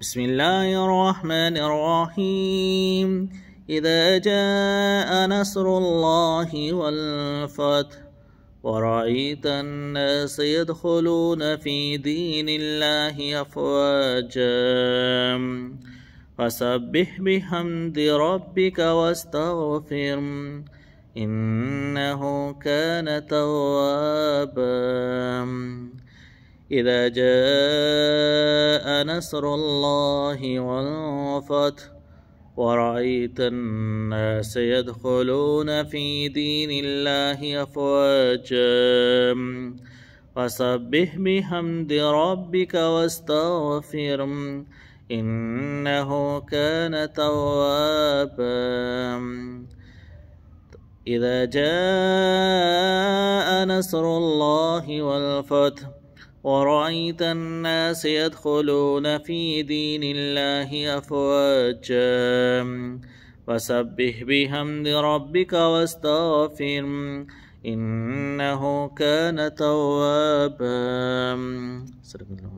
بسم الله الرحمن الرحيم إذا جاء نصر الله والفتح ورأيت الناس يدخلون في دين الله أفواجا فسبح بحمد ربك واستغفر إنه كان توابا إذا جاء نصر الله والفتح ورأيت الناس يدخلون في دين الله أفواجا فسبح بحمد ربك واستغفر إنه كان توابا إذا جاء نصر الله والفتح ورأيت الناس يدخلون في دين الله أفواجا فسبح بحمد ربك واستغفر إنه كان توابا